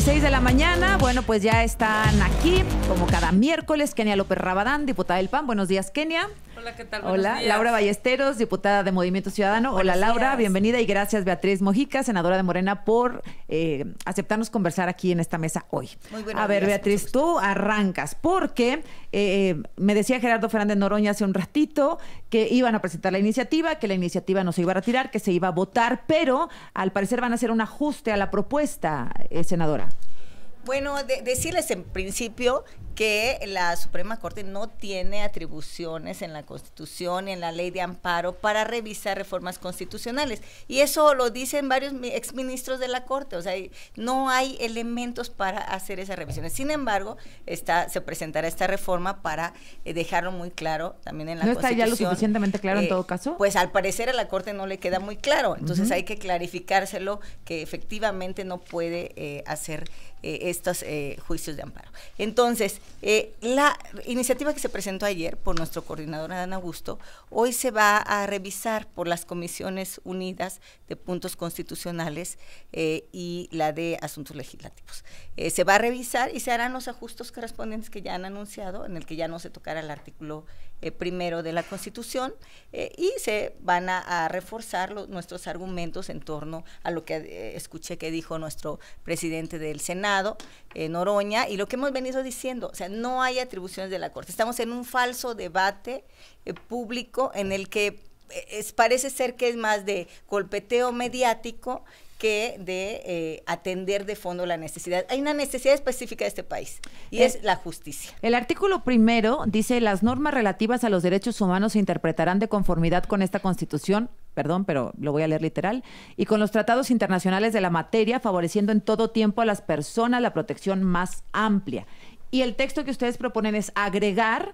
6 de la mañana. Bueno, pues ya están aquí, como cada miércoles, Kenia López Rabadán, diputada del PAN. Buenos días, Kenia. Hola, ¿qué tal? Hola, Laura Ballesteros, diputada de Movimiento Ciudadano. Hola, Laura, bienvenida y gracias, Beatriz Mojica, senadora de Morena, por eh, aceptarnos conversar aquí en esta mesa hoy. Muy A ver, Beatriz, tú arrancas porque eh, me decía Gerardo Fernández Noroña hace un ratito que iban a presentar la iniciativa, que la iniciativa no se iba a retirar, que se iba a votar, pero al parecer van a hacer un ajuste a la propuesta, eh, senadora. Bueno, de decirles en principio que la Suprema Corte no tiene atribuciones en la Constitución y en la ley de amparo para revisar reformas constitucionales. Y eso lo dicen varios exministros de la Corte, o sea, no hay elementos para hacer esas revisiones. Sin embargo, está, se presentará esta reforma para eh, dejarlo muy claro también en la Constitución. ¿No está ya lo suficientemente claro en eh, todo caso? Pues al parecer a la Corte no le queda muy claro, entonces hay que clarificárselo que efectivamente no puede eh, hacer estos juicios de amparo. Entonces, eh, la iniciativa que se presentó ayer por nuestro coordinador Adán Augusto, hoy se va a revisar por las comisiones unidas de puntos constitucionales eh, y la de asuntos legislativos. Eh, se va a revisar y se harán los ajustes correspondientes que ya han anunciado, en el que ya no se tocará el artículo eh, primero de la Constitución eh, y se van a, reforzar nuestros argumentos en torno a lo que eh, escuché que dijo nuestro presidente del Senado, Noroña, y lo que hemos venido diciendo, o sea, no hay atribuciones de la Corte. Estamos en un falso debate público en el que es, parece ser que es más de golpeteo mediático que de eh, atender de fondo la necesidad. Hay una necesidad específica de este país y eh, es la justicia. El artículo primero dice las normas relativas a los derechos humanos se interpretarán de conformidad con esta constitución perdón, pero lo voy a leer literal, y con los tratados internacionales de la materia, favoreciendo en todo tiempo a las personas la protección más amplia. Y el texto que ustedes proponen es agregar,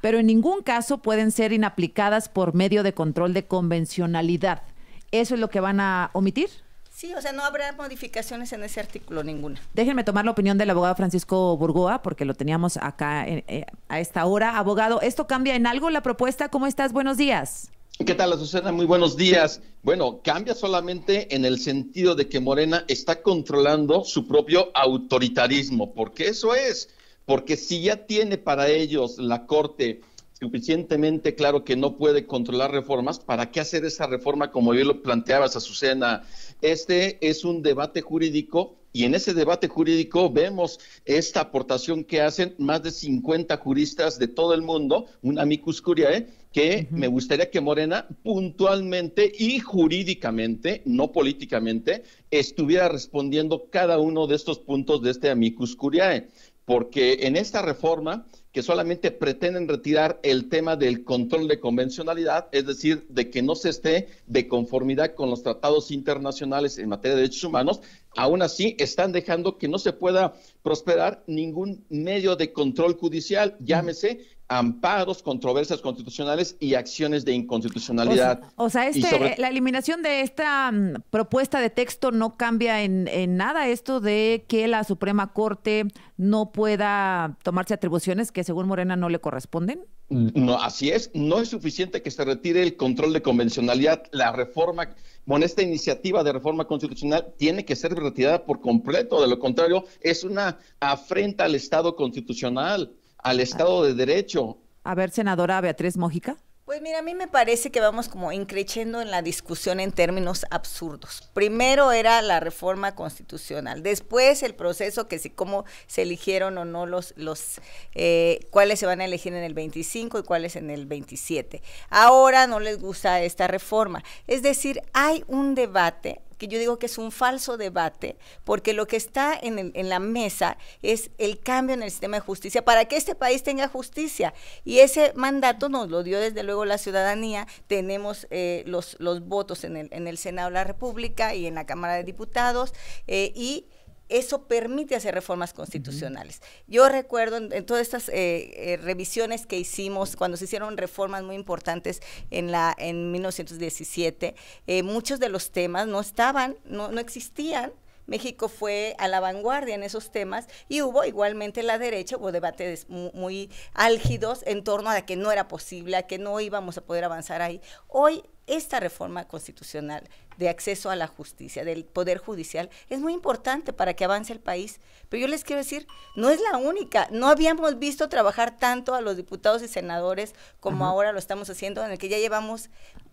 pero en ningún caso pueden ser inaplicadas por medio de control de convencionalidad. ¿Eso es lo que van a omitir? Sí, o sea, no habrá modificaciones en ese artículo ninguna. Déjenme tomar la opinión del abogado Francisco Burgoa, porque lo teníamos acá eh, eh, a esta hora. Abogado, ¿esto cambia en algo la propuesta? ¿Cómo estás? Buenos días. ¿Qué tal, Azucena? Muy buenos días. Bueno, cambia solamente en el sentido de que Morena está controlando su propio autoritarismo, porque eso es, porque si ya tiene para ellos la Corte suficientemente claro que no puede controlar reformas, ¿para qué hacer esa reforma como yo lo planteabas, Azucena? Este es un debate jurídico y en ese debate jurídico vemos esta aportación que hacen más de 50 juristas de todo el mundo, un amicus curiae, que me gustaría que Morena puntualmente y jurídicamente, no políticamente, estuviera respondiendo cada uno de estos puntos de este amicus curiae, porque en esta reforma que solamente pretenden retirar el tema del control de convencionalidad, es decir, de que no se esté de conformidad con los tratados internacionales en materia de derechos humanos, aún así están dejando que no se pueda prosperar ningún medio de control judicial, llámese amparos, controversias constitucionales y acciones de inconstitucionalidad. O sea, este, la eliminación de esta mm, propuesta de texto no cambia en, nada esto de que la Suprema Corte no pueda tomarse atribuciones que según Morena no le corresponden. No, así es. No es suficiente que se retire el control de convencionalidad. La reforma, bueno, esta iniciativa de reforma constitucional tiene que ser retirada por completo. De lo contrario, es una afrenta al Estado constitucional al Estado de Derecho. A ver, senadora Beatriz Mójica. Pues mira, a mí me parece que vamos como increciendo en la discusión en términos absurdos. Primero era la reforma constitucional, después el proceso que si cómo se eligieron o no los, los eh, cuáles se van a elegir en el 25 y cuáles en el 27. Ahora no les gusta esta reforma. Es decir, hay un debate que yo digo que es un falso debate, porque lo que está en, la mesa es el cambio en el sistema de justicia para que este país tenga justicia. Y ese mandato nos lo dio desde luego la ciudadanía. Tenemos eh, los, los votos en el, en el Senado de la República y en la Cámara de Diputados. Eh, y eso permite hacer reformas constitucionales. Yo recuerdo en, todas estas eh, eh, revisiones que hicimos, cuando se hicieron reformas muy importantes en, la, en 1917, eh, muchos de los temas no estaban, no, existían. México fue a la vanguardia en esos temas y hubo igualmente la derecha, hubo debates muy, muy, álgidos en torno a que no era posible, a que no íbamos a poder avanzar ahí. Hoy esta reforma constitucional de acceso a la justicia, del Poder Judicial, es muy importante para que avance el país. Pero yo les quiero decir, no es la única. No habíamos visto trabajar tanto a los diputados y senadores como ahora lo estamos haciendo, en el que ya llevamos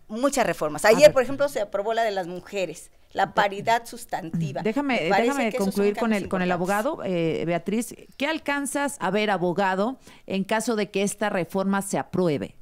muchas reformas. Ayer, por ejemplo, se aprobó la de las mujeres, la paridad sustantiva. Mm, déjame, déjame concluir con el, con el abogado, eh, Beatriz. ¿Qué alcanzas a ver, abogado, en caso de que esta reforma se apruebe?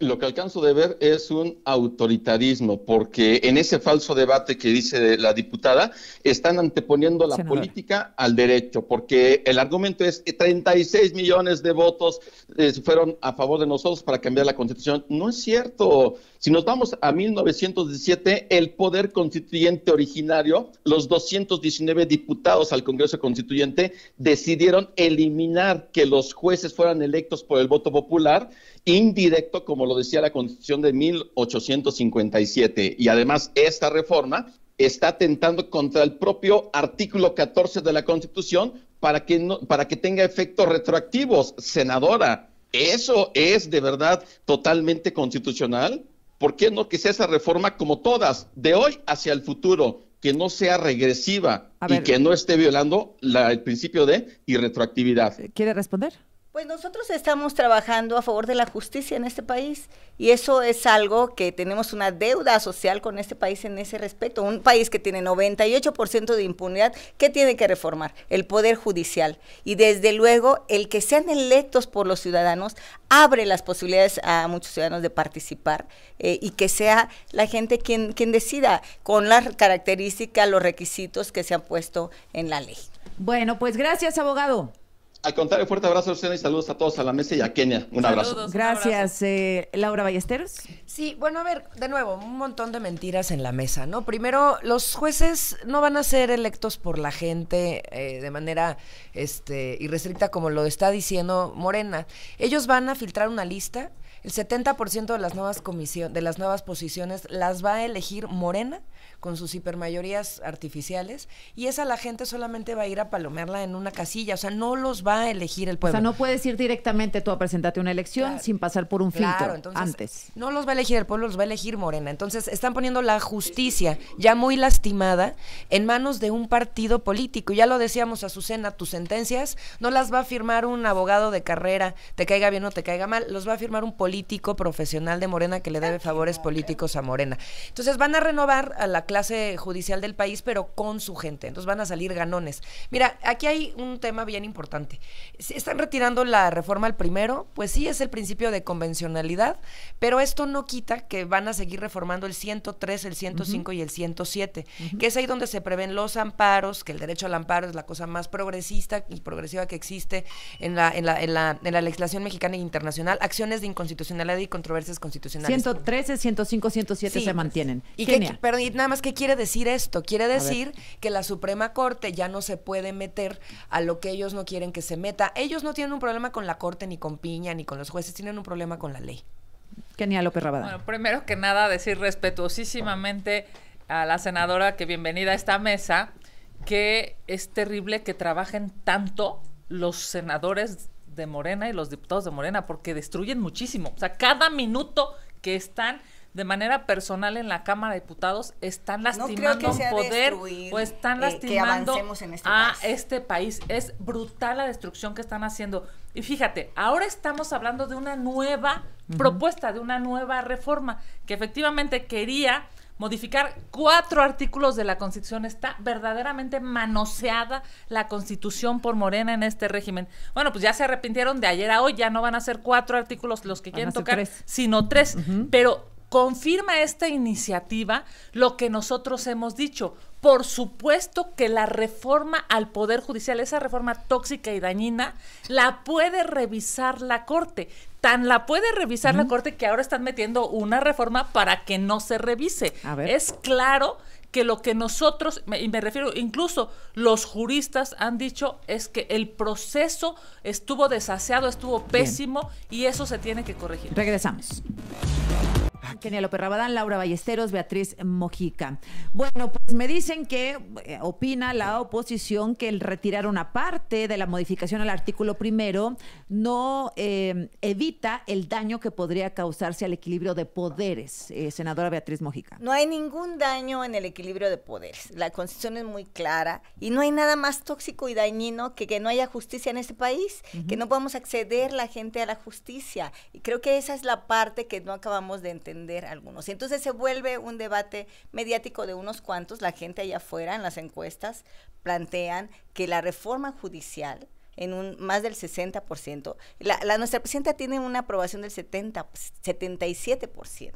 lo que alcanzo de ver es un autoritarismo, porque en ese falso debate que dice la diputada, están anteponiendo la política al derecho, porque el argumento es que eh, 36 millones de votos eh, fueron a favor de nosotros para cambiar la constitución. No es cierto. Si nos vamos a 1917, el poder constituyente originario, los 219 diputados al Congreso Constituyente decidieron eliminar que los jueces fueran electos por el voto popular indirecto como lo decía la Constitución de 1857. Y además esta reforma está atentando contra el propio artículo 14 de la Constitución para que, no, para que tenga efectos retroactivos. Senadora, ¿eso es de verdad totalmente constitucional? ¿Por qué no que sea esa reforma como todas, de hoy hacia el futuro, que no sea regresiva y que no esté violando la, el principio de irretroactividad? ¿Quiere responder? Pues nosotros estamos trabajando a favor de la justicia en este país y eso es algo que tenemos una deuda social con este país en ese respeto. Un país que tiene 98% de impunidad, ¿qué tiene que reformar? El Poder Judicial. Y desde luego el que sean electos por los ciudadanos abre las posibilidades a muchos ciudadanos de participar eh, y que sea la gente quien, quien decida con las características, los requisitos que se han puesto en la ley. Bueno, pues gracias, abogado. Al contrario, fuerte abrazo, Luciana, y saludos a todos a la mesa y a Kenia. Un abrazo. Gracias, eh, Laura Ballesteros. Sí, bueno, a ver, de nuevo, un montón de mentiras en la mesa, ¿no? Primero, los jueces no van a ser electos por la gente eh, de manera este, irrestricta, como lo está diciendo Morena. Ellos van a filtrar una lista el 70% de las nuevas de las nuevas posiciones las va a elegir Morena con sus hipermayorías artificiales y esa la gente solamente va a ir a palomearla en una casilla, o sea, no los va a elegir el pueblo. O sea, no puedes ir directamente tú a presentarte una elección sin pasar por un filtro antes. No los va a elegir el pueblo, los va a elegir Morena. Entonces, están poniendo la justicia ya muy lastimada en manos de un partido político. Ya lo decíamos, a Azucena, tus sentencias no las va a firmar un abogado de carrera, te caiga bien o te caiga mal, los va a firmar un político político profesional de Morena que le debe favores políticos a Morena. Entonces van a renovar a la clase judicial del país, pero con su gente. Entonces van a salir ganones. Mira, aquí hay un tema bien importante. Están retirando la reforma al primero, pues sí es el principio de convencionalidad, pero esto no quita que van a seguir reformando el 103, el 105 y el 107, que es ahí donde se prevén los amparos, que el derecho al amparo es la cosa más progresista y progresiva que existe en la, en la legislación mexicana e internacional, acciones de inconstitucionalidad constitucional, la controversias constitucionales. 113, 105, 107 se pues. mantienen. Y pero nada más, ¿qué quiere decir esto? Quiere decir que la Suprema Corte ya no se puede meter a lo que ellos no quieren que se meta. Ellos no tienen un problema con la Corte, ni con Piña, ni con los jueces, tienen un problema con la ley. Genial, López Rabada? Bueno, primero que nada, decir respetuosísimamente a la senadora que bienvenida a esta mesa, que es terrible que trabajen tanto los senadores de Morena y los diputados de Morena, porque destruyen muchísimo. O sea, cada minuto que están de manera personal en la Cámara de Diputados están lastimando poder o están eh, lastimando este a este país. Es brutal la destrucción que están haciendo. Y fíjate, ahora estamos hablando de una nueva propuesta, de una nueva reforma que efectivamente quería modificar cuatro artículos de la Constitución. Está verdaderamente manoseada la Constitución por Morena en este régimen. Bueno, pues ya se arrepintieron de ayer a hoy, ya no van a ser cuatro artículos los que quieren tocar, sino tres. Pero confirma esta iniciativa lo que nosotros hemos dicho. Por supuesto que la reforma al Poder Judicial, esa reforma tóxica y dañina, la puede revisar la Corte. Tan la puede revisar la Corte que ahora están metiendo una reforma para que no se revise. A ver. Es claro que lo que nosotros, y me refiero incluso los juristas han dicho es que el proceso estuvo desaseado, estuvo pésimo y eso se tiene que corregir. Regresamos. Kenia López Rabadán, Laura Ballesteros, Beatriz Mojica. Bueno, pues me dicen que eh, opina la oposición que el retirar una parte de la modificación al artículo primero no em, evita el daño que podría causarse al equilibrio de poderes. Eh, senadora Beatriz Mojica. No hay ningún daño en el equilibrio de poderes. La constitución es muy clara y no hay nada más tóxico y dañino que que no haya justicia en este país, que no podamos acceder la gente a la justicia. Y creo que esa es la parte que no acabamos de entender algunos. Y entonces se vuelve un debate mediático de unos cuantos. La gente allá afuera en las encuestas plantean que la reforma judicial en un más del 60%. La, la nuestra presidenta tiene una aprobación del 70, 77%,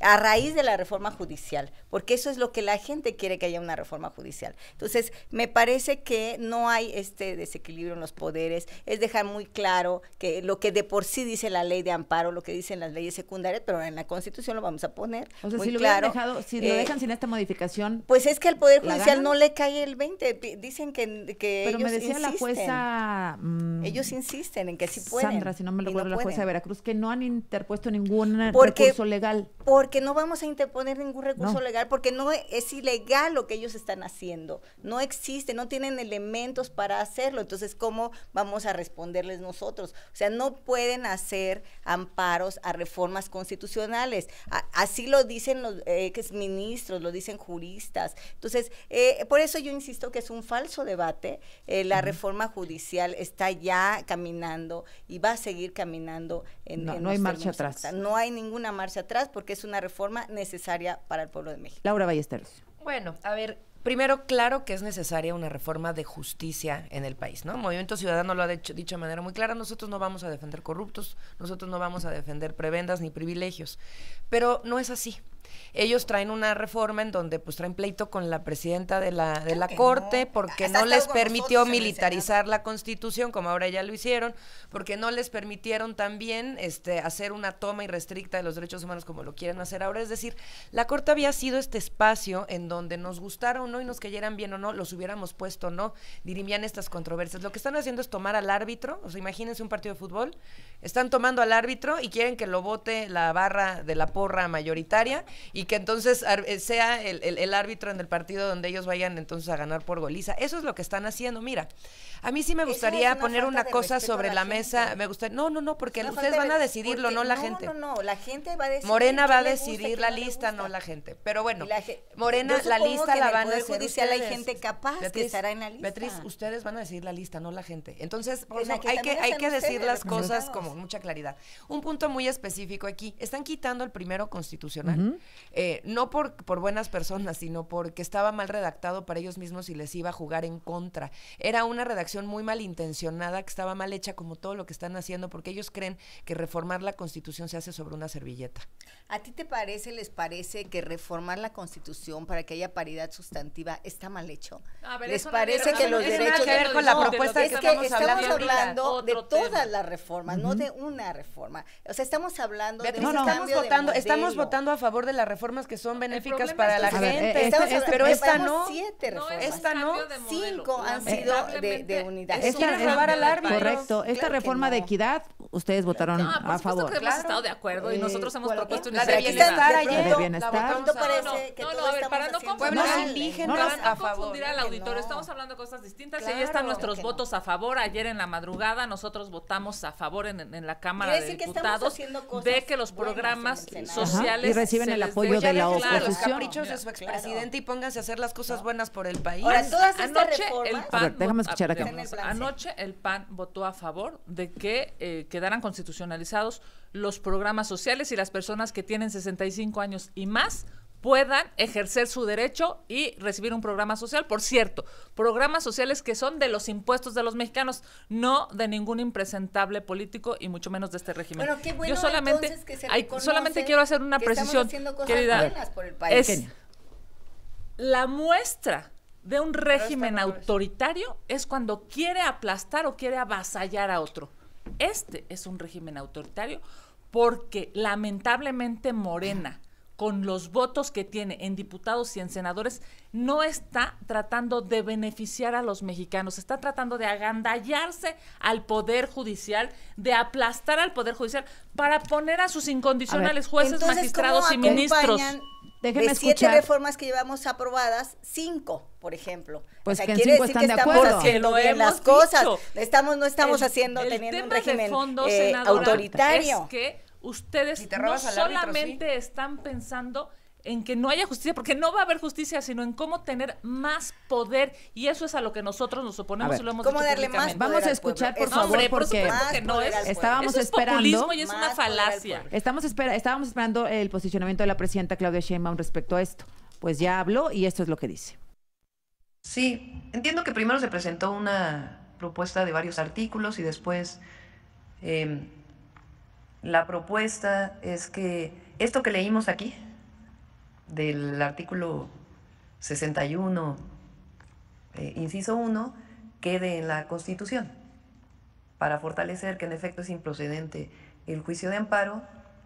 a raíz de la reforma judicial, porque eso es lo que la gente quiere que haya una reforma judicial. Entonces, me parece que no hay este desequilibrio en los poderes, es dejar muy claro que lo que de por sí dice la ley de amparo, lo que dicen las leyes secundarias, pero en la Constitución lo vamos a poner. O sea, si lo claro. si eh, dejan sin esta modificación. Pues es que al Poder Judicial no le cae el 20, dicen que, pero me decía la jueza Mm, ellos insisten en que sí pueden. Sandra, si no me recuerdo, la jueza de Veracruz, que no han interpuesto ningún recurso legal. Porque no vamos a interponer ningún recurso legal, porque no e, es, ilegal lo que ellos están haciendo. No existe, no tienen elementos para hacerlo. Entonces, ¿cómo vamos a responderles nosotros? O sea, no pueden hacer amparos a reformas constitucionales. así lo dicen los eh, ministros, lo dicen juristas. Entonces, eh, por eso yo insisto que es un falso debate eh, la reforma judicial está ya caminando y va a seguir caminando en No, no hay marcha atrás. No hay ninguna marcha atrás porque es una reforma necesaria para el pueblo de México. Laura Ballesteros. Bueno, a ver, Primero, claro que es necesaria una reforma de justicia en el país, ¿no? Movimiento Ciudadano lo ha dicho, de manera muy clara, nosotros no vamos a defender corruptos, nosotros no vamos a defender prebendas ni privilegios, pero no es así ellos traen una reforma en donde pues traen pleito con la presidenta de la, de la Corte porque no les permitió militarizar la Constitución, como ahora ya lo hicieron, porque no les permitieron también este, hacer una toma irrestricta de los derechos humanos como lo quieren hacer ahora. Es decir, la Corte había sido este espacio en donde nos gustaron o no y nos cayeran bien o no, los hubiéramos puesto o no, dirimían estas controversias. Lo que están haciendo es tomar al árbitro, o sea, imagínense un partido de fútbol, están tomando al árbitro y quieren que lo vote la barra de la porra mayoritaria y que entonces eh, sea el, árbitro en el partido donde ellos vayan entonces a ganar por goliza. Eso es lo que están haciendo. Mira, a mí sí me gustaría poner una cosa sobre la, mesa. Me gustaría, no, no, no, porque ustedes van a decidirlo, no la gente. No, no, la gente va a decidir. Morena va a decidir la lista, no la gente. Pero bueno, Morena, la lista la van a decidir. Judicial hay gente capaz que estará en la lista. Beatriz, ustedes van a decidir la lista, no la gente. Entonces, hay que, hay que decir las cosas con mucha claridad. Un punto muy específico aquí. Están quitando el primero constitucional. Eh, no por, por buenas personas, sino porque estaba mal redactado para ellos mismos y les iba a jugar en contra. Era una redacción muy malintencionada, que estaba mal hecha como todo lo que están haciendo, porque ellos creen que reformar la Constitución se hace sobre una servilleta. ¿A ti te parece, les parece que reformar la Constitución para que haya paridad sustantiva está mal hecho? ¿Les parece que los derechos... que la propuesta que, estamos, hablando, de todas las reformas, no de una reforma. O sea, estamos hablando de no, estamos votando, estamos votando a favor de la las reformas que son benéficas para la gente. pero esta no. Siete esta no. Cinco han sido de, de unidad. Esta es para al árbitro. Correcto. Esta reforma de equidad, ustedes votaron no, a favor. Que hemos claro. estado de acuerdo y nosotros hemos propuesto una de bienestar ayer. De bienestar. No, no, a ver, para no confundir indígenas a confundir al auditorio. Estamos hablando de cosas distintas y ahí están nuestros votos a favor. Ayer en la madrugada nosotros votamos a favor en la Cámara de Diputados de que los programas sociales y reciben el apoyo de la oposición. los caprichos de su expresidente y pónganse a hacer las cosas buenas por el país. Ahora, todas anoche el PAN, Anoche el PAN votó a favor de que eh, quedaran constitucionalizados los programas sociales y las personas que tienen 65 años y más puedan ejercer su derecho y recibir un programa social. Por cierto, programas sociales que son de los impuestos de los mexicanos, no de ningún impresentable político y mucho menos de este régimen. Pero qué bueno Yo solamente, que se solamente quiero hacer una precisión, cosas querida. Por el país. la muestra de un régimen autoritario es cuando quiere aplastar o quiere avasallar a otro. Este es un régimen autoritario porque lamentablemente Morena con los votos que tiene en diputados y en senadores, no está tratando de beneficiar a los mexicanos, está tratando de agandallarse al Poder Judicial, de aplastar al Poder Judicial para poner a sus incondicionales jueces, magistrados y ministros. Déjenme de siete reformas que llevamos aprobadas, cinco, por ejemplo. Pues o decir están que estamos de haciendo las cosas. Estamos, no estamos haciendo, el teniendo un régimen fondo, eh, autoritario. que ustedes no solamente están pensando en que no haya justicia, porque no va a haber justicia, sino en cómo tener más poder. Y eso es a lo que nosotros nos oponemos Vamos a escuchar, por favor, porque no es, estábamos esperando. y es una falacia. Estamos estábamos esperando el posicionamiento de la presidenta Claudia Sheinbaum respecto a esto. Pues ya habló y esto es lo que dice. Sí, entiendo que primero se presentó una propuesta de varios artículos y después eh, la propuesta es que esto que leímos aquí, del artículo 61, eh, inciso 1, quede en la Constitución, para fortalecer que en efecto es improcedente el juicio de amparo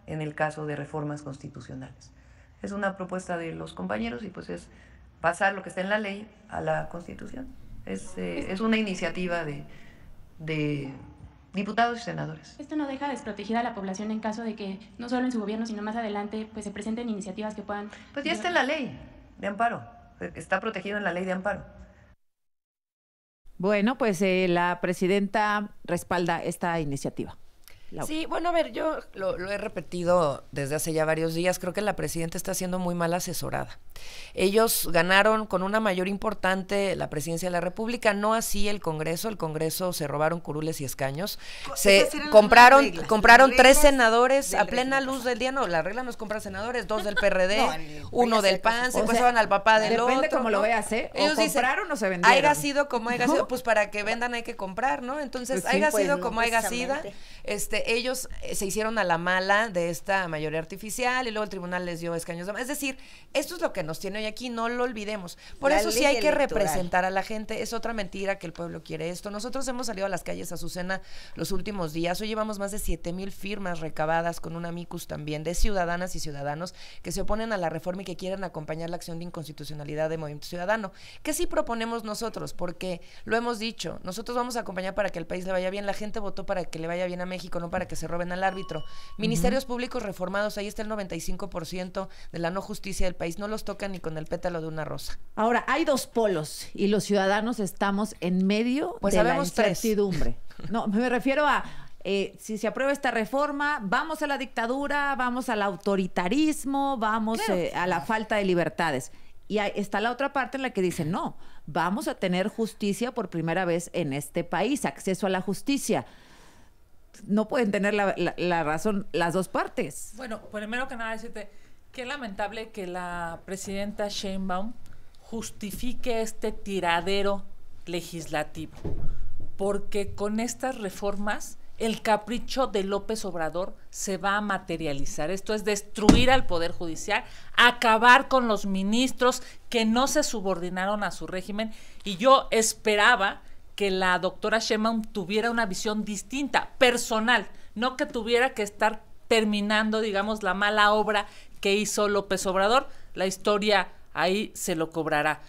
en el caso de reformas constitucionales. Es una propuesta de los compañeros y pues es pasar lo que está en la ley a la Constitución. Es, eh, una iniciativa de diputados y senadores. Esto no deja desprotegida a la población en caso de que no solo en su gobierno, sino más adelante, pues se presenten iniciativas que puedan... Pues ya está en la ley de amparo, eh, está protegido en la ley de amparo. Bueno, pues eh, la presidenta respalda esta iniciativa. Sí, bueno, a ver, yo lo, he repetido desde hace ya varios días, creo que la presidenta está siendo muy mal asesorada. Ellos ganaron con una mayor importante la presidencia de la República, no así el Congreso, el Congreso se robaron curules y escaños, se compraron, compraron tres senadores a plena luz del día, no, la regla no es comprar senadores, dos del PRD, uno del PAN, se pasaban al papá del otro. Depende como lo veas, ¿eh? compraron o se vendieron. Haya sido como haya sido, pues para que vendan hay que comprar, ¿no? Entonces, pues hay sido pues, como haya sido este, ellos eh, se hicieron a la mala de esta mayoría artificial y luego el tribunal les dio escaños. Es decir, esto es lo que nos tiene hoy aquí, no lo olvidemos. Por eso sí hay que representar a la gente. Es otra mentira que el pueblo quiere esto. Nosotros hemos salido a las calles a Azucena los últimos días. Hoy llevamos más de 7 mil firmas recabadas con un amicus también de ciudadanas y ciudadanos que se oponen a la reforma y que quieren acompañar la acción de inconstitucionalidad de Movimiento Ciudadano. que sí proponemos nosotros? Porque lo hemos dicho, nosotros vamos a acompañar para que el país le vaya bien. La gente votó para que le vaya bien a México, no para que se roben al árbitro. Ministerios públicos reformados, ahí está el 95% de la no justicia del país, no los tocan ni con el pétalo de una rosa. Ahora, hay dos polos y los ciudadanos estamos en medio pues de la incertidumbre. No, me refiero a eh, si se aprueba esta reforma, vamos a la dictadura, vamos al autoritarismo, vamos eh, a la falta de libertades. Y ahí está la otra parte en la que dice, no, vamos a tener justicia por primera vez en este país, acceso a la justicia no pueden tener la, razón las dos partes. Bueno, primero que nada decirte, qué lamentable que la presidenta Sheinbaum justifique este tiradero legislativo, porque con estas reformas el capricho de López Obrador se va a materializar. Esto es destruir al Poder Judicial, acabar con los ministros que no se subordinaron a su régimen. Y yo esperaba que la doctora Sheinbaum tuviera una visión distinta, personal, no que tuviera que estar terminando, digamos, la mala obra que hizo López Obrador, la historia ahí se lo cobrará.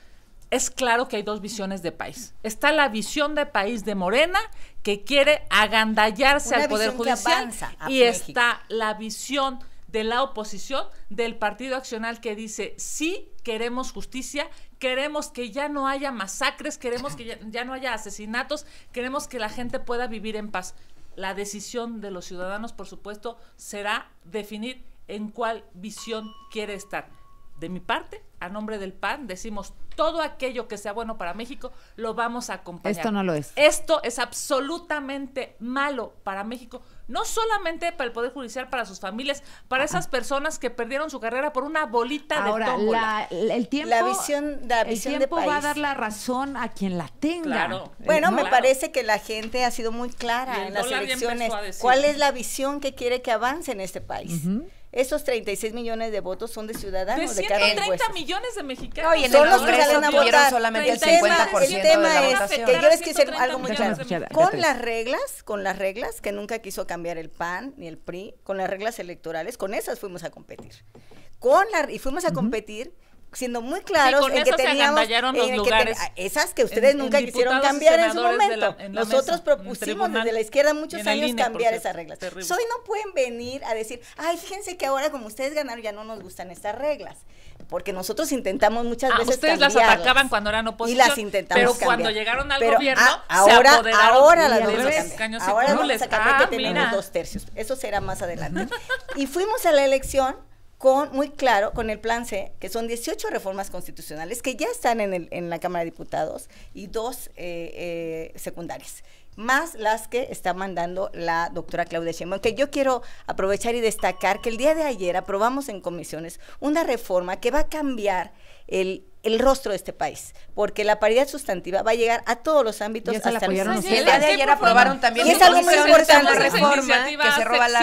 Es claro que hay dos visiones de país. Está la visión de país de Morena, que quiere agandallarse al Poder Judicial, y está la visión de la oposición del Partido Accional que dice, sí queremos justicia, queremos que ya no haya masacres, queremos que ya, no haya asesinatos, queremos que la gente pueda vivir en paz. La decisión de los ciudadanos, por supuesto, será definir en cuál visión quiere estar. De mi parte, a nombre del PAN, decimos todo aquello que sea bueno para México, lo vamos a acompañar. Esto no lo es. Esto es absolutamente malo para México no solamente para el Poder Judicial, para sus familias, para esas personas que perdieron su carrera por una bolita de tómbola. el tiempo, la visión, la visión el tiempo va a dar la razón a quien la tenga. Claro, bueno, me parece que la gente ha sido muy clara en las elecciones. ¿Cuál es la visión que quiere que avance en este país? esos 36 millones de votos son de ciudadanos de, de cada 30 millones de mexicanos. No, y en son el los que salen a votar. solamente el, el tema es que yo les algo muy claro. Con las reglas, con las reglas que nunca quiso cambiar el PAN ni el PRI, con las reglas electorales, con esas fuimos a competir. Con la, y fuimos a competir siendo muy claros sí, en que teníamos en que esas que ustedes nunca quisieron cambiar en su momento. Nosotros propusimos desde la izquierda muchos años cambiar esas reglas. Hoy no pueden venir a decir, "Ay, fíjense que ahora como ustedes ganaron ya no nos gustan estas reglas." porque nosotros intentamos muchas ah, veces ustedes las atacaban cuando eran oposición y las intentamos pero cuando llegaron al gobierno ah, ahora se apoderaron ahora las reglas ahora vamos ah, a tercios eso será más adelante y fuimos a la elección con, muy claro con el plan C, que son 18 reformas constitucionales que ya están en, en la Cámara de Diputados y dos eh, eh, secundarias más las que está mandando la doctora Claudia Sheinbaum, que yo quiero aprovechar y destacar que el día de ayer aprobamos en comisiones una reforma que va a cambiar el rostro de este país, porque la paridad sustantiva va a llegar a todos los ámbitos. Hasta la apoyaron el día de ayer aprobaron también. Y es algo muy importante. Reforma que se roba la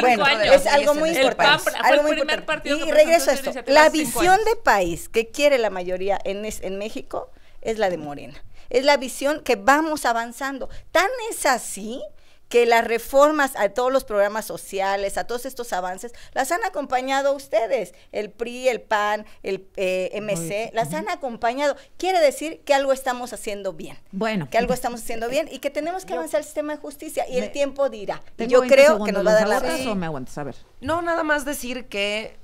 es algo muy importante. Algo muy importante. Y regreso a esto. La visión de país que quiere la mayoría en, en México es la de Morena es la visión que vamos avanzando. Tan es así que las reformas a todos los programas sociales, a todos estos avances, las han acompañado ustedes, el PRI, el PAN, el eh, MC, las han acompañado. Quiere decir que algo estamos haciendo bien. Bueno. Que algo estamos haciendo bien y que tenemos que avanzar el sistema de justicia y el tiempo dirá. yo creo que nos va a dar la razón. me aguantas? A ver. No, nada más decir que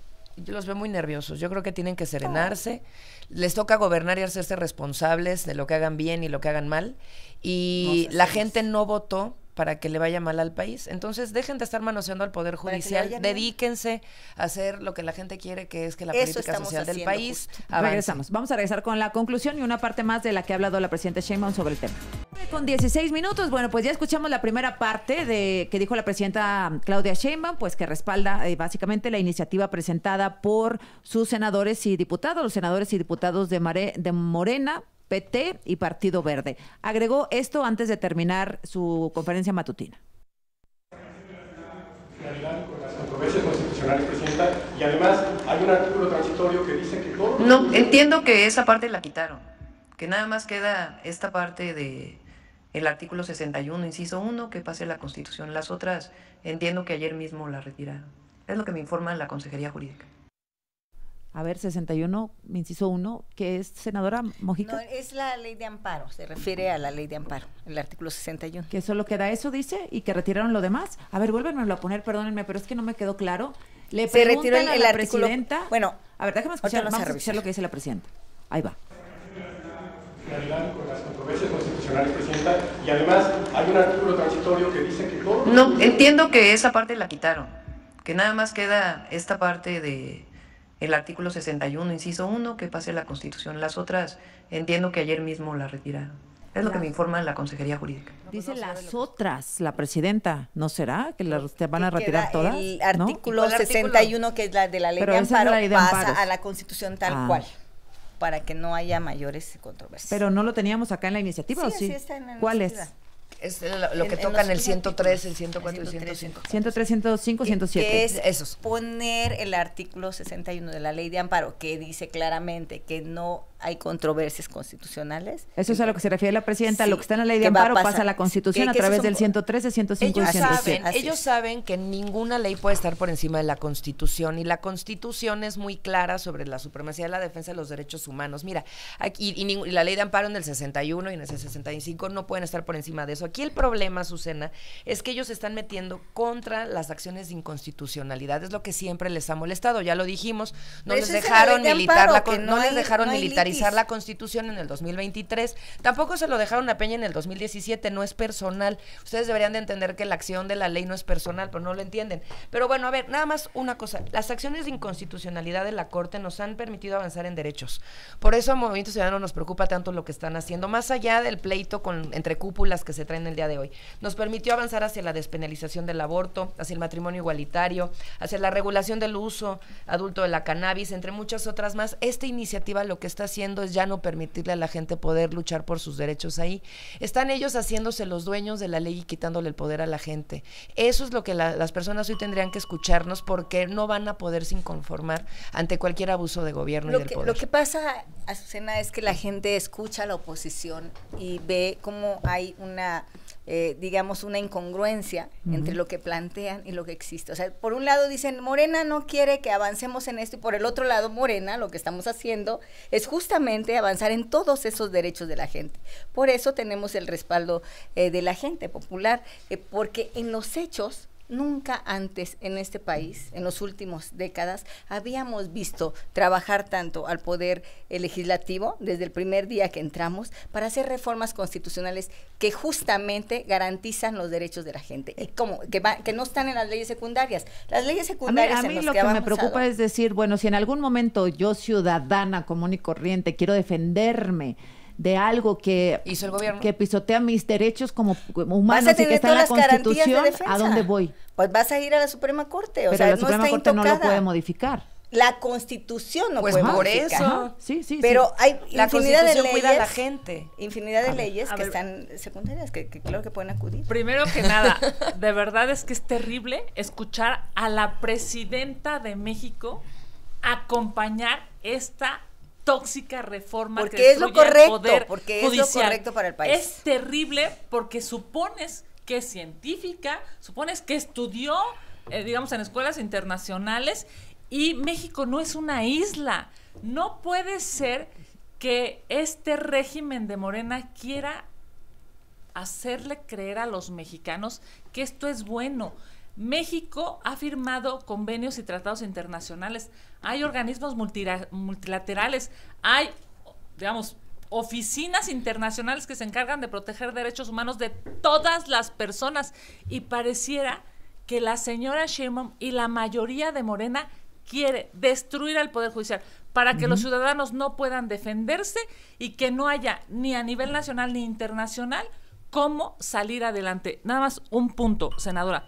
yo los veo muy nerviosos. Yo creo que tienen que serenarse. Les toca gobernar y hacerse responsables de lo que hagan bien y lo que hagan mal. Y la gente no votó para que le vaya mal al país. Entonces, dejen de estar manoseando al Poder Judicial, dedíquense a hacer lo que la gente quiere, que es que la política social del país Regresamos. Vamos a regresar con la conclusión y una parte más de la que ha hablado la presidenta Sheinbaum sobre el tema. Con 16 minutos, bueno, pues ya escuchamos la primera parte de que dijo la presidenta Claudia Sheinbaum, pues que respalda eh, básicamente la iniciativa presentada por sus senadores y diputados, los senadores y diputados de Morena, PT y Partido Verde. Agregó esto antes de terminar su conferencia matutina. No, entiendo que esa parte la quitaron, que nada más queda esta parte de el artículo 61, inciso 1, que pase la Constitución. Las otras entiendo que ayer mismo la retiraron. Es lo que me informa la Consejería Jurídica a ver, 61, inciso 1, que es senadora Mojica. No, es la ley de amparo, se refiere a la ley de amparo, el artículo 61. Que solo queda eso, dice, y que retiraron lo demás. A ver, vuélvenmelo a poner, perdónenme, pero es que no me quedó claro. Le se el, la presidenta. bueno, a ver, déjame escuchar, lo que dice la presidenta. Ahí va. y además hay un artículo transitorio que dice que No, entiendo que esa parte la quitaron, que nada más queda esta parte de el artículo 61, inciso 1, que pase la Constitución. Las otras entiendo que ayer mismo la retiraron. Es lo que me informa la Consejería Jurídica. Dice las otras, la presidenta, ¿no será que las van a retirar todas? El artículo 61, que es la de la ley de amparo, pasa a la Constitución tal ah. cual para que no haya mayores controversias. Pero no lo teníamos acá en la iniciativa, ¿o sí? ¿Cuál es? Es lo, que en, tocan en el 103, el 104 el el 105. 103, 105, 107. Que es esos. poner el artículo 61 de la ley de amparo, que dice claramente que no hay controversias constitucionales. Eso es a lo que se refiere la presidenta, lo que está en la ley de amparo pasa a la Constitución a través del 113, 105 ellos Saben, ellos saben que ninguna ley puede estar por encima de la Constitución y la Constitución es muy clara sobre la supremacía de la defensa de los derechos humanos. Mira, aquí y, la ley de amparo en el 61 y en el 65 no pueden estar por encima de eso. Aquí el problema, Susana, es que ellos se están metiendo contra las acciones de inconstitucionalidad, es lo que siempre les ha molestado, ya lo dijimos, no les dejaron militar la, no les dejaron militar la Constitución en el 2023. Tampoco se lo dejaron a Peña en el 2017, no es personal. Ustedes deberían de entender que la acción de la ley no es personal, pero no lo entienden. Pero bueno, a ver, nada más una cosa. Las acciones de inconstitucionalidad de la Corte nos han permitido avanzar en derechos. Por eso a Movimiento Ciudadano nos preocupa tanto lo que están haciendo, más allá del pleito con, entre cúpulas que se traen el día de hoy. Nos permitió avanzar hacia la despenalización del aborto, hacia el matrimonio igualitario, hacia la regulación del uso adulto de la cannabis, entre muchas otras más. Esta iniciativa lo que está haciendo es ya no permitirle a la gente poder luchar por sus derechos ahí. Están ellos haciéndose los dueños de la ley y quitándole el poder a la gente. Eso es lo que las personas hoy tendrían que escucharnos porque no van a sin conformar ante cualquier abuso de gobierno y del poder. Lo que pasa, Azucena, es que la gente escucha a la oposición y ve cómo hay una eh, digamos, una incongruencia entre lo que plantean y lo que existe. O sea, por un lado dicen, Morena no quiere que avancemos en esto, y por el otro lado, Morena lo que estamos haciendo es justamente avanzar en todos esos derechos de la gente. Por eso tenemos el respaldo eh, de la gente popular, eh, porque en los hechos Nunca antes en este país, en los últimos décadas, habíamos visto trabajar tanto al Poder eh, Legislativo, desde el primer día que entramos, para hacer reformas constitucionales que justamente garantizan los derechos de la gente, que, no están en las leyes secundarias. Las leyes secundarias... A mí, lo que me preocupa es decir, bueno, si en algún momento yo, ciudadana común y corriente, quiero defenderme, de algo que que pisotea mis derechos como, humanos y que está en la Constitución, ¿a dónde voy? Pues vas a ir a la Suprema Corte, o Pero la no Suprema Corte no lo puede modificar la constitución no pues puede por eso Sí, sí sí pero hay infinidad de leyes cuida a la gente infinidad de leyes que están secundarias que, que, claro que pueden acudir primero que nada de verdad es que es terrible escuchar a la presidenta de México acompañar esta tóxica reforma porque que es lo correcto, porque es lo correcto para el país. Es terrible porque supones que es científica, supones que estudió, eh, digamos, en escuelas internacionales y México no es una isla. No puede ser que este régimen de Morena quiera hacerle creer a los mexicanos que esto es bueno, México ha firmado convenios y tratados internacionales, hay organismos multilaterales, hay, digamos, oficinas internacionales que se encargan de proteger derechos humanos de todas las personas y pareciera que la señora Sheinbaum y la mayoría de Morena quiere destruir al Poder Judicial para que los ciudadanos no puedan defenderse y que no haya ni a nivel nacional ni internacional cómo salir adelante. Nada más un punto, senadora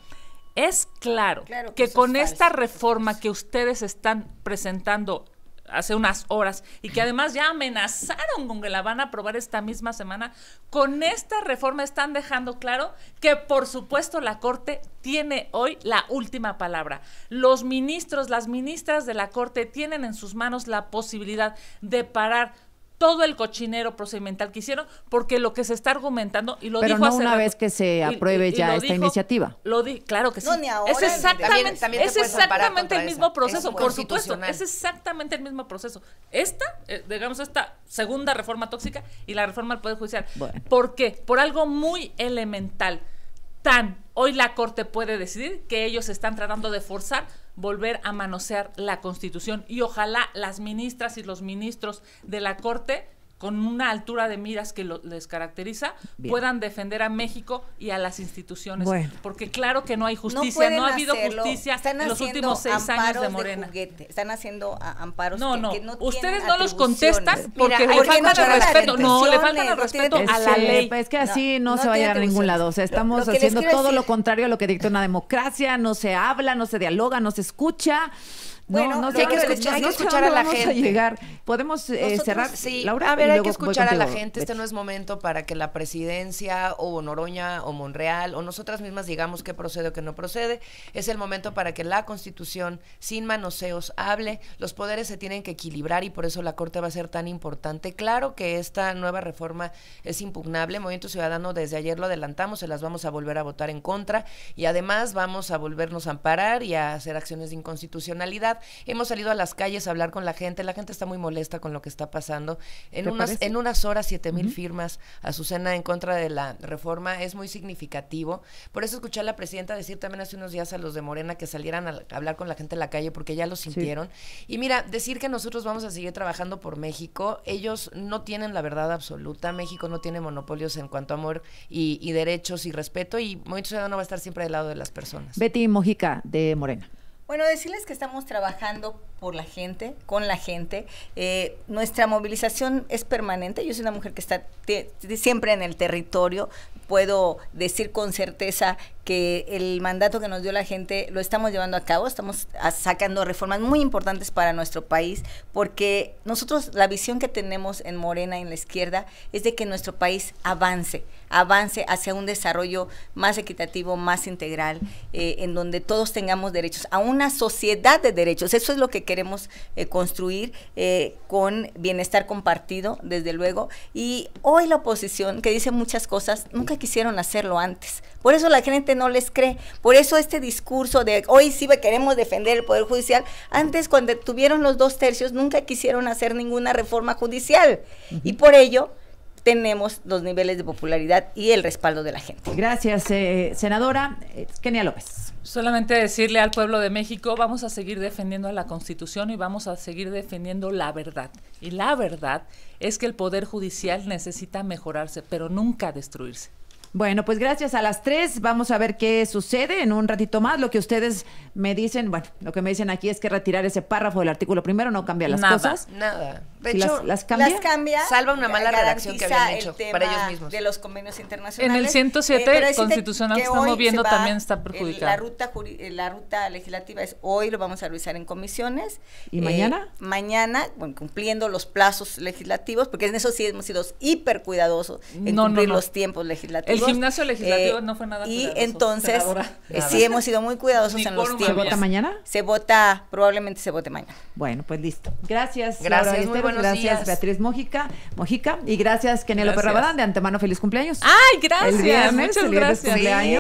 es claro, que, con esta reforma que ustedes están presentando hace unas horas y que además ya amenazaron con que la van a aprobar esta misma semana, con esta reforma están dejando claro que por supuesto la Corte tiene hoy la última palabra. Los ministros, las ministras de la Corte tienen en sus manos la posibilidad de parar todo el cochinero procedimental que hicieron, porque lo que se está argumentando, y lo Pero dijo no una vez que se apruebe ya esta iniciativa. Lo di, claro que sí. es exactamente, es exactamente el mismo proceso, por supuesto, es exactamente el mismo proceso. Esta, eh, digamos, esta segunda reforma tóxica y la reforma al Poder Judicial. ¿Por qué? Por algo muy elemental tan hoy la Corte puede decidir que ellos están tratando de forzar volver a manosear la Constitución y ojalá las ministras y los ministros de la Corte con una altura de miras que les caracteriza, puedan defender a México y a las instituciones. Porque claro que no hay justicia, no, ha habido justicia en los últimos seis años de Morena. Están haciendo amparos no, no. Ustedes no los contestan porque le faltan respeto. No, le respeto a la ley. Es que así no, se va a llegar a ningún lado. O sea, estamos haciendo todo lo contrario a lo que dicta una democracia. No se habla, no se dialoga, no se escucha. Bueno, no, no sé, hay, que escuchar, a la gente. Podemos eh, cerrar, sí. Laura. A ver, hay que escuchar a la gente. Este no es momento para que la presidencia o Noroña o Monreal o nosotras mismas digamos qué procede o qué no procede. Es el momento para que la Constitución, sin manoseos, hable. Los poderes se tienen que equilibrar y por eso la Corte va a ser tan importante. Claro que esta nueva reforma es impugnable. Movimiento Ciudadano desde ayer lo adelantamos, se las vamos a volver a votar en contra y además vamos a volvernos a amparar y a hacer acciones de inconstitucionalidad hemos salido a las calles a hablar con la gente, la gente está muy molesta con lo que está pasando. En, unas, en unas horas, siete mil firmas, Azucena, en contra de la reforma, es muy significativo. Por eso escuché a la presidenta decir también hace unos días a los de Morena que salieran a hablar con la gente en la calle porque ya lo sintieron. Y mira, decir que nosotros vamos a seguir trabajando por México, ellos no tienen la verdad absoluta, México no tiene monopolios en cuanto a amor y, derechos y respeto y Movimiento no va a estar siempre del lado de las personas. Betty Mojica, de Morena. Bueno, decirles que estamos trabajando por la gente, con la gente. Eh, nuestra movilización es permanente. Yo soy una mujer que está siempre en el territorio. Puedo decir con certeza que el mandato que nos dio la gente lo estamos llevando a cabo, estamos sacando reformas muy importantes para nuestro país, porque nosotros la visión que tenemos en Morena, en la izquierda, es de que nuestro país avance, avance hacia un desarrollo más equitativo, más integral, eh, en donde todos tengamos derechos, a una sociedad de derechos. Eso es lo que queremos eh, construir eh, con bienestar compartido, desde luego. Y hoy la oposición, que dice muchas cosas, nunca quisieron hacerlo antes. Por eso la gente no les cree. Por eso este discurso de hoy sí queremos defender el Poder Judicial, antes cuando tuvieron los dos tercios nunca quisieron hacer ninguna reforma judicial. Y por ello tenemos los niveles de popularidad y el respaldo de la gente. Gracias, eh, senadora eh, Kenia López. Solamente decirle al pueblo de México, vamos a seguir defendiendo a la Constitución y vamos a seguir defendiendo la verdad. Y la verdad es que el Poder Judicial necesita mejorarse, pero nunca destruirse. Bueno, pues gracias a las tres. Vamos a ver qué sucede en un ratito más. Lo que ustedes me dicen, bueno, lo que me dicen aquí es que retirar ese párrafo del artículo primero no cambia las nada, cosas. Nada. De hecho, las, cambia, Salva una mala eh, redacción que habían hecho para ellos mismos. De los convenios internacionales. En el 107 eh, constitucional que estamos viendo también está perjudicada. La ruta, eh, la ruta legislativa es hoy, lo vamos a revisar en comisiones. ¿Y mañana? Mañana, cumpliendo los plazos legislativos, porque en eso sí hemos sido hiper cuidadosos en cumplir los tiempos legislativos. El gimnasio legislativo no fue nada Y entonces, sí hemos sido muy cuidadosos en los tiempos. ¿Se vota mañana? Se vota, probablemente se vote mañana. Bueno, pues listo. Gracias. Gracias gracias, Beatriz Mojica, Mojica. Y gracias, Kenelo Perrabadán. De antemano, feliz cumpleaños. Ay, gracias. muchas Cumpleaños.